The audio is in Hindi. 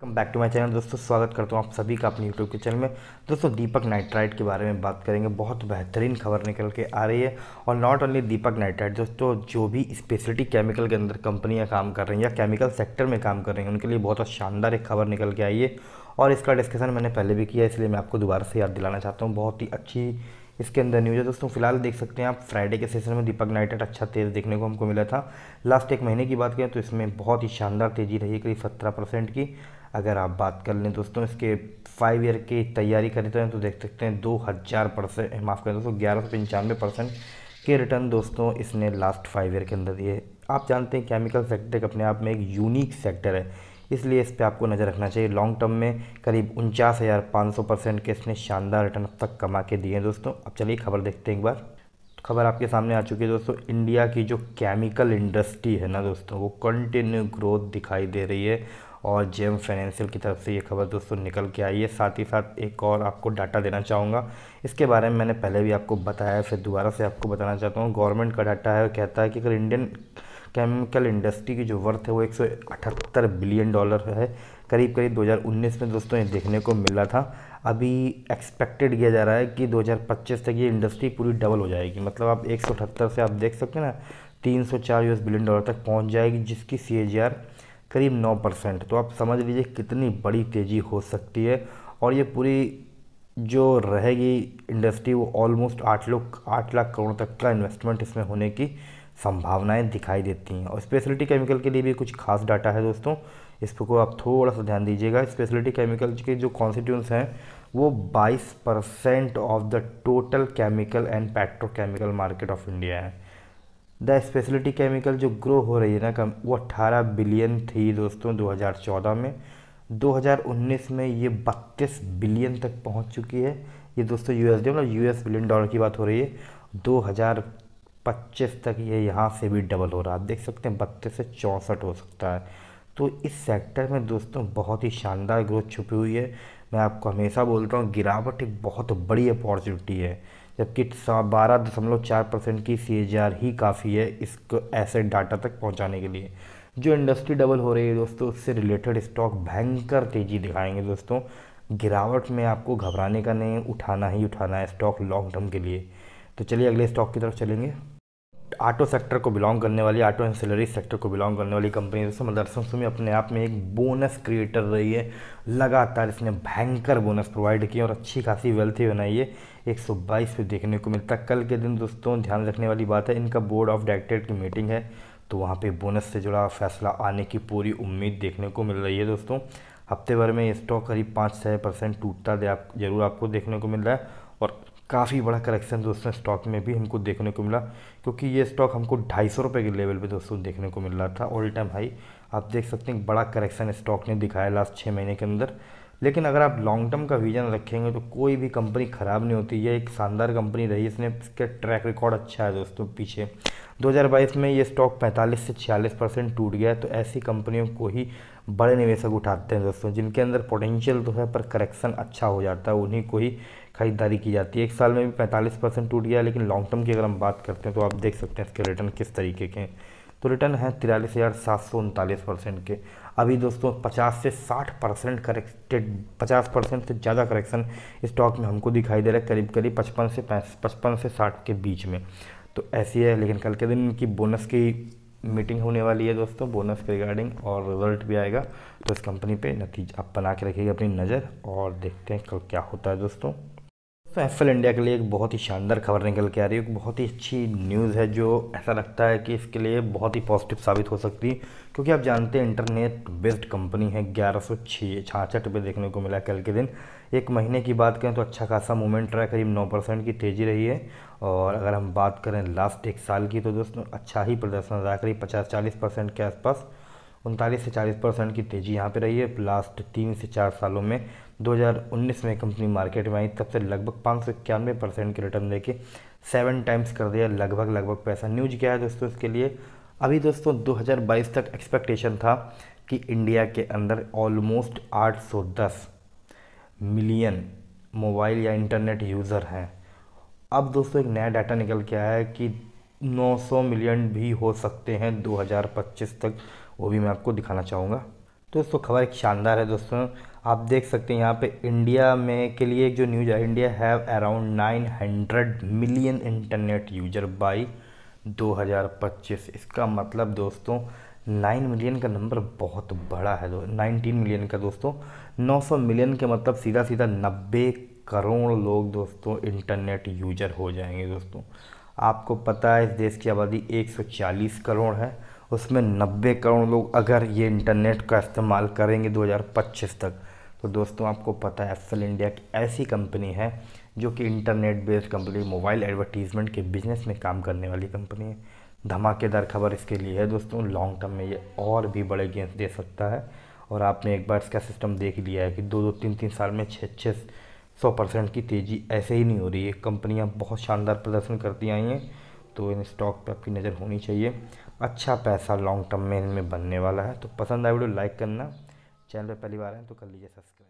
come back to my channel दोस्तों स्वागत करता हूँ आप सभी का अपने यूट्यूब के चैनल में दोस्तों दीपक नाइट्राइट के बारे में बात करेंगे बहुत बेहतरीन खबर निकल के आ रही है और नॉट ओनली दीपक नाइट्राइट दोस्तों जो भी स्पेशलिटी केमिकल के अंदर कंपनियाँ काम कर रही हैं या केमिकल सेक्टर में काम कर रही हैं उनके लिए बहुत शानदार एक खबर निकल के आई है और इसका डिस्कशन मैंने पहले भी किया इसलिए मैं आपको दोबारा से याद दिलाना चाहता हूँ बहुत ही अच्छी इसके अंदर न्यूज है दोस्तों फिलहाल देख सकते हैं आप फ्राइडे के सेशन में दीपक नाइटेड अच्छा तेज़ देखने को हमको मिला था लास्ट एक महीने की बात करें तो इसमें बहुत ही शानदार तेज़ी रही है करीब सत्रह परसेंट की अगर आप बात कर लें दोस्तों इसके फाइव ईयर की तैयारी करें तो, तो देख सकते हैं दो हज़ार परसेंट माफ़ करें दोस्तों ग्यारह सौ पंचानवे परसेंट के रिटर्न दोस्तों इसने लास्ट फाइव ईयर के अंदर दिए आप जानते हैं केमिकल सेक्टर के अपने आप में एक यूनिक सेक्टर है इसलिए इस पर आपको नज़र रखना चाहिए लॉन्ग टर्म में करीब उनचास हज़ार पाँच सौ परसेंट के इसने शानदार रिटर्न अब तक कमा के दिए हैं दोस्तों अब चलिए खबर देखते हैं एक बार खबर आपके सामने आ चुकी है दोस्तों इंडिया की जो केमिकल इंडस्ट्री है ना दोस्तों वो कंटिन्यू ग्रोथ दिखाई दे रही है और जेम फाइनेंशियल की तरफ से ये खबर दोस्तों निकल के आई है साथ ही साथ एक और आपको डाटा देना चाहूँगा इसके बारे में मैंने पहले भी आपको बताया फिर दोबारा से आपको बताना चाहता हूँ गवर्नमेंट का डाटा है कहता है कि अगर इंडियन केमिकल इंडस्ट्री की जो वर्थ है वो एक बिलियन डॉलर है करीब करीब 2019 में दोस्तों ये देखने को मिला था अभी एक्सपेक्टेड किया जा रहा है कि 2025 तक ये इंडस्ट्री पूरी डबल हो जाएगी मतलब आप एक से आप देख सकते हैं ना 304 यूएस बिलियन डॉलर तक पहुंच जाएगी जिसकी सी करीब नौ परसेंट तो आप समझ लीजिए कितनी बड़ी तेज़ी हो सकती है और ये पूरी जो रहेगी इंडस्ट्री वो ऑलमोस्ट आठ लोग आठ लाख करोड़ तक का इन्वेस्टमेंट इसमें होने की संभावनाएं दिखाई देती हैं और स्पेशलिटी केमिकल के लिए भी कुछ खास डाटा है दोस्तों इस पर को आप थोड़ा सा ध्यान दीजिएगा स्पेशलिटी केमिकल के जो कॉन्स्टिट्यूंस हैं वो 22 percent of the total chemical and petrochemical market of India है द स्पेशलिटी केमिकल जो ग्रो हो रही है ना कम वो 18 बिलियन थी दोस्तों 2014 में 2019 में ये 32 बिलियन तक पहुंच चुकी है ये दोस्तों यूएसडी मतलब यूएस बिलियन डॉलर की बात हो रही है 2025 तक ये यहाँ से भी डबल हो रहा है देख सकते हैं बत्तीस से चौंसठ हो सकता है तो इस सेक्टर में दोस्तों बहुत ही शानदार ग्रोथ छुपी हुई है मैं आपको हमेशा बोलता हूँ गिरावट एक बहुत बड़ी अपॉर्चुनिटी है जबकि बारह दशमलव चार परसेंट की सी ही काफ़ी है इस ऐसे डाटा तक पहुँचाने के लिए जो इंडस्ट्री डबल हो रही है दोस्तों उससे रिलेटेड स्टॉक भयंकर तेज़ी दिखाएंगे दोस्तों गिरावट में आपको घबराने का नहीं उठाना ही उठाना है स्टॉक लॉन्ग टर्म के लिए तो चलिए अगले स्टॉक की तरफ चलेंगे ऑटो सेक्टर को बिलोंग करने वाली ऑटो एंसिलरी सेक्टर को बिलोंग करने वाली कंपनी जैसे मदरसम सुमी अपने आप में एक बोनस क्रिएटर रही है लगातार इसने भयंकर बोनस प्रोवाइड किए और अच्छी खासी वेल्थी बनाई है एक सौ बाईस पे देखने को मिलता है कल के दिन दोस्तों ध्यान रखने वाली बात है इनका बोर्ड ऑफ डायरेक्टर की मीटिंग है तो वहाँ पर बोनस से जुड़ा फैसला आने की पूरी उम्मीद देखने को मिल रही है दोस्तों हफ्ते भर में ये स्टॉक करीब पाँच छः परसेंट टूटता आप, जरूर आपको देखने को मिल रहा है और काफ़ी बड़ा करेक्शन दोस्तों स्टॉक में भी हमको देखने को मिला क्योंकि ये स्टॉक हमको ढाई सौ रुपये के लेवल पे दोस्तों देखने को मिल रहा था ऑल टाइम हाई आप देख सकते हैं बड़ा करेक्शन स्टॉक ने दिखाया लास्ट छः महीने के अंदर लेकिन अगर आप लॉन्ग टर्म का विजन रखेंगे तो कोई भी कंपनी ख़राब नहीं होती ये एक शानदार कंपनी रही इसने इसका ट्रैक रिकॉर्ड अच्छा है दोस्तों पीछे 2022 में ये स्टॉक 45 से 46 परसेंट टूट गया तो ऐसी कंपनियों को ही बड़े निवेशक उठाते हैं दोस्तों जिनके अंदर पोटेंशियल तो है पर करेक्शन अच्छा हो जाता है उन्हीं को ही ख़रीदारी की जाती है एक साल में भी पैंतालीस परसेंट टूट गया लेकिन लॉन्ग टर्म की अगर हम बात करते हैं तो आप देख सकते हैं इसके रिटर्न किस तरीके के हैं तो रिटर्न है तिरालीस हज़ार सात सौ उनतालीस परसेंट के अभी दोस्तों पचास से साठ परसेंट करेक्टेड पचास परसेंट से ज़्यादा करेक्शन स्टॉक में हमको दिखाई दे रहा है करीब करीब पचपन से पचपन से साठ के बीच में तो ऐसी है लेकिन कल के दिन इनकी बोनस की मीटिंग होने वाली है दोस्तों बोनस के रिगार्डिंग और रिजल्ट भी आएगा तो इस कंपनी पे नतीजा आप बना के रखिएगा अपनी नज़र और देखते हैं कल क्या होता है दोस्तों एफ तो इंडिया के लिए एक बहुत ही शानदार खबर निकल के आ रही है एक बहुत ही अच्छी न्यूज़ है जो ऐसा लगता है कि इसके लिए बहुत ही पॉजिटिव साबित हो सकती है क्योंकि आप जानते हैं इंटरनेट बेस्ड कंपनी है ग्यारह सौ छाछठ पे देखने को मिला कल के दिन एक महीने की बात करें तो अच्छा खासा मूवमेंट रहा है करीब नौ परसेंट की तेज़ी रही है और अगर हम बात करें लास्ट एक साल की तो दोस्तों अच्छा ही प्रदर्शन रहा करीब पचास चालीस परसेंट के आसपास उनतालीस से चालीस परसेंट की तेज़ी यहाँ पे रही है लास्ट तीन से चार सालों में 2019 में कंपनी मार्केट में आई तब से लगभग पाँच सौ इक्यानवे परसेंट के रिटर्न देके सेवन टाइम्स कर दिया लगभग लगभग पैसा न्यूज क्या है दोस्तों इसके लिए अभी दोस्तों 2022 तक एक्सपेक्टेशन था कि इंडिया के अंदर ऑलमोस्ट 810 मिलियन मोबाइल या इंटरनेट यूज़र हैं अब दोस्तों एक नया डाटा निकल के आया है कि 900 मिलियन भी हो सकते हैं 2025 तक वो भी मैं आपको दिखाना चाहूँगा दोस्तों खबर एक शानदार है दोस्तों आप देख सकते हैं यहाँ पे इंडिया में के लिए एक जो न्यूज है India have around 900 million internet user by 2025 इसका मतलब दोस्तों 9 मिलियन का नंबर बहुत बड़ा है दो 19 मिलियन का दोस्तों 900 मिलियन के मतलब सीधा सीधा 90 करोड़ लोग दोस्तों इंटरनेट यूजर हो जाएंगे दोस्तों आपको पता है इस देश की आबादी एक करोड़ है उसमें नब्बे करोड़ लोग अगर ये इंटरनेट का इस्तेमाल करेंगे 2025 तक तो दोस्तों आपको पता है एफ इंडिया की ऐसी कंपनी है जो कि internet based company mobile advertisement के बिजनेस में काम करने वाली कंपनी है धमाकेदार खबर इसके लिए है दोस्तों लॉन्ग टर्म में ये और भी बड़े गेंस दे सकता है और आपने एक बार इसका सिस्टम देख लिया है कि दो दो तीन तीन साल में छः छः सौ परसेंट की तेज़ी ऐसे ही नहीं हो रही है कंपनियां बहुत शानदार प्रदर्शन करती आई हैं तो इन स्टॉक पे आपकी नज़र होनी चाहिए अच्छा पैसा लॉन्ग टर्म में इनमें बनने वाला है तो पसंद आए वीडियो लाइक करना चैनल पर पहली बार आए तो कर लीजिए सब्सक्राइब